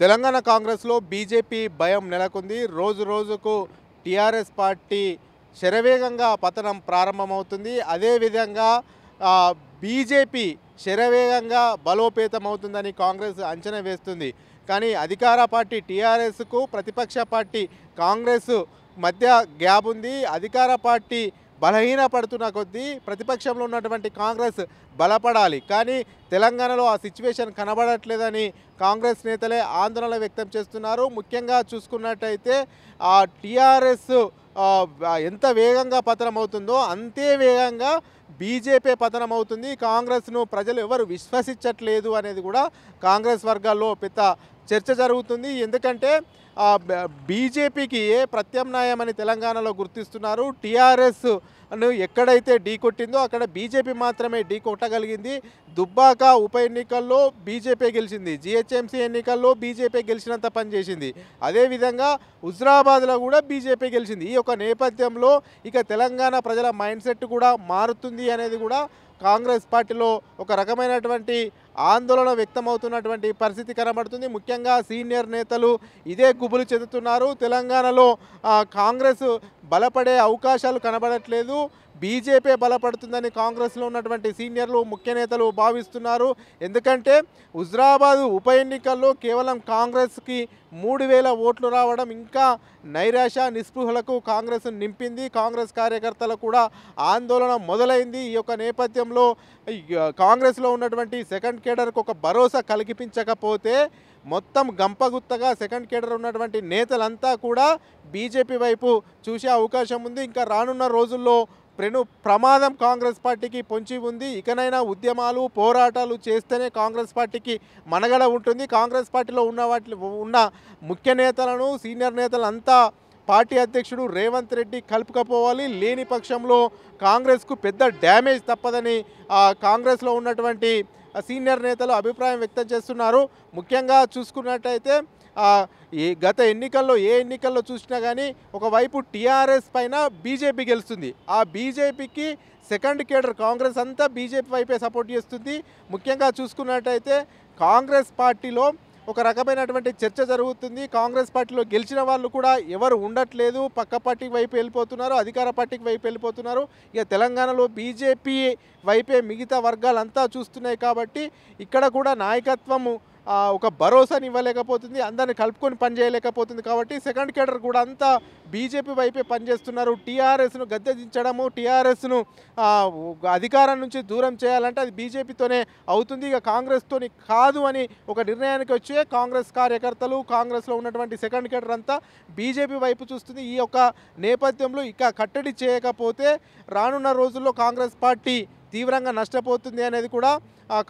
తెలంగాణ కాంగ్రెస్లో బీజేపీ భయం నెలకొంది రోజు రోజుకు టీఆర్ఎస్ పార్టీ శరవేగంగా పతనం ప్రారంభమవుతుంది అదేవిధంగా బీజేపీ శరవేగంగా బలోపేతమవుతుందని కాంగ్రెస్ అంచనా వేస్తుంది కానీ అధికార పార్టీ టీఆర్ఎస్కు ప్రతిపక్ష పార్టీ కాంగ్రెస్ మధ్య గ్యాప్ ఉంది అధికార పార్టీ బలహీనపడుతున్న కొద్దీ ప్రతిపక్షంలో ఉన్నటువంటి కాంగ్రెస్ బలపడాలి కానీ తెలంగాణలో ఆ సిచ్యువేషన్ కనబడట్లేదని కాంగ్రెస్ నేతలే ఆందోళన వ్యక్తం చేస్తున్నారు ముఖ్యంగా చూసుకున్నట్టయితే ఆ టీఆర్ఎస్ ఎంత వేగంగా పతనమవుతుందో అంతే వేగంగా బీజేపీ పతనం అవుతుంది కాంగ్రెస్ను ప్రజలు ఎవరు విశ్వసించట్లేదు అనేది కూడా కాంగ్రెస్ వర్గాల్లో పెద్ద చర్చ జరుగుతుంది ఎందుకంటే బీజేపీకి ఏ ప్రత్యామ్నాయమని తెలంగాణలో గుర్తిస్తున్నారు టీఆర్ఎస్ ఎక్కడైతే ఢీ కొట్టిందో అక్కడ బీజేపీ మాత్రమే ఢీ కొట్టగలిగింది దుబ్బాక ఉప ఎన్నికల్లో బీజేపీ గెలిచింది జిహెచ్ఎంసీ ఎన్నికల్లో బీజేపీ గెలిచినంత పనిచేసింది అదేవిధంగా హుజరాబాద్లో కూడా బీజేపీ గెలిచింది ఈ యొక్క నేపథ్యంలో ఇక తెలంగాణ ప్రజల మైండ్ సెట్ కూడా మారుతుంది అనేది కూడా కాంగ్రెస్ పార్టీలో ఒక రకమైనటువంటి ఆందోళన వ్యక్తమవుతున్నటువంటి పరిస్థితి కనబడుతుంది ముఖ్యంగా సీనియర్ నేతలు ఇదే మబ్బులు చెందుతున్నారు తెలంగాణలో కాంగ్రెస్ బలపడే అవకాశాలు కనబడట్లేదు బీజేపీ బలపడుతుందని కాంగ్రెస్లో ఉన్నటువంటి సీనియర్లు ముఖ్య నేతలు భావిస్తున్నారు ఎందుకంటే హుజరాబాద్ ఉప ఎన్నికల్లో కేవలం కాంగ్రెస్కి మూడు వేల ఓట్లు రావడం ఇంకా నైరాశ నిస్పృహలకు కాంగ్రెస్ నింపింది కాంగ్రెస్ కార్యకర్తలు కూడా ఆందోళన మొదలైంది ఈ యొక్క నేపథ్యంలో కాంగ్రెస్లో ఉన్నటువంటి సెకండ్ కేడర్కు ఒక భరోసా కల్పించకపోతే మొత్తం గంపగుత్తగా సెకండ్ కేడర్ ఉన్నటువంటి నేతలంతా కూడా బీజేపీ వైపు చూసే అవకాశం ఉంది ఇంకా రానున్న రోజుల్లో ప్రణు ప్రమాదం కాంగ్రెస్ పార్టీకి పొంచి ఉంది ఇకనైనా ఉద్యమాలు పోరాటాలు చేస్తేనే కాంగ్రెస్ పార్టీకి మనగడ ఉంటుంది కాంగ్రెస్ పార్టీలో ఉన్న వాటి ఉన్న ముఖ్య నేతలను సీనియర్ నేతలంతా పార్టీ అధ్యక్షుడు రేవంత్ రెడ్డి కలుపుకపోవాలి లేని పక్షంలో కాంగ్రెస్కు పెద్ద డ్యామేజ్ తప్పదని కాంగ్రెస్లో ఉన్నటువంటి సీనియర్ నేతలు అభిప్రాయం వ్యక్తం చేస్తున్నారు ముఖ్యంగా చూసుకున్నట్టయితే ఈ గత ఎన్నికల్లో ఏ ఎన్నికల్లో చూసినా కానీ ఒకవైపు టీఆర్ఎస్ పైన బీజేపీ గెలుస్తుంది ఆ బీజేపీకి సెకండ్ కేడర్ కాంగ్రెస్ అంతా బీజేపీ వైపే సపోర్ట్ చేస్తుంది ముఖ్యంగా చూసుకున్నట్టయితే కాంగ్రెస్ పార్టీలో ఒక రకమైనటువంటి చర్చ జరుగుతుంది కాంగ్రెస్ పార్టీలో గెలిచిన వాళ్ళు కూడా ఎవరు ఉండట్లేదు పక్క పార్టీకి వైపు వెళ్ళిపోతున్నారు అధికార పార్టీకి వైపు వెళ్ళిపోతున్నారు ఇక తెలంగాణలో బీజేపీ వైపే మిగతా వర్గాలంతా చూస్తున్నాయి కాబట్టి ఇక్కడ కూడా నాయకత్వము ఒక భరోసాని ఇవ్వలేకపోతుంది అందరిని కలుపుకొని పనిచేయలేకపోతుంది కాబట్టి సెకండ్ కేడర్ కూడా అంతా బీజేపీ వైపే పనిచేస్తున్నారు టీఆర్ఎస్ను గద్దె దించడము టీఆర్ఎస్ను అధికారం నుంచి దూరం చేయాలంటే అది బీజేపీతోనే అవుతుంది ఇక కాంగ్రెస్తోని కాదు అని ఒక నిర్ణయానికి వచ్చే కాంగ్రెస్ కార్యకర్తలు కాంగ్రెస్లో ఉన్నటువంటి సెకండ్ కేడర్ అంతా బీజేపీ వైపు చూస్తుంది ఈ యొక్క నేపథ్యంలో ఇక కట్టడి చేయకపోతే రానున్న రోజుల్లో కాంగ్రెస్ పార్టీ తీవ్రంగా నష్టపోతుంది అనేది కూడా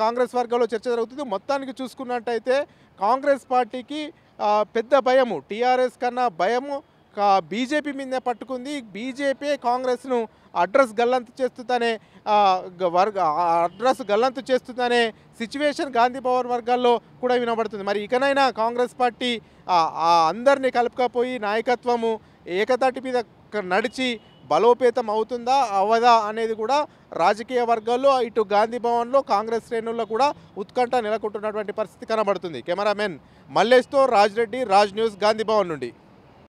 కాంగ్రెస్ వర్గాల్లో చర్చ జరుగుతుంది మొత్తానికి చూసుకున్నట్టయితే కాంగ్రెస్ పార్టీకి పెద్ద భయము టీఆర్ఎస్ కన్నా భయము బీజేపీ మీదే పట్టుకుంది బీజేపీ కాంగ్రెస్ను అడ్రస్ గల్లంతు చేస్తుందనే వర్గ అడ్రస్ గల్లంతు చేస్తుందనే సిచ్యువేషన్ గాంధీ పవర్ వర్గాల్లో కూడా వినబడుతుంది మరి ఇకనైనా కాంగ్రెస్ పార్టీ అందరినీ కలుపుకపోయి నాయకత్వము ఏకతాటి మీద నడిచి బలోపేతం అవుతుందా అవదా అనేది కూడా రాజకీయ వర్గాల్లో ఇటు గాంధీ భవన్లో కాంగ్రెస్ శ్రేణుల్లో కూడా ఉత్కంఠ నెలకొంటున్నటువంటి పరిస్థితి కనబడుతుంది కెమెరామెన్ మల్లేష్తో రాజ్ రెడ్డి రాజ్ న్యూస్ గాంధీ భవన్ నుండి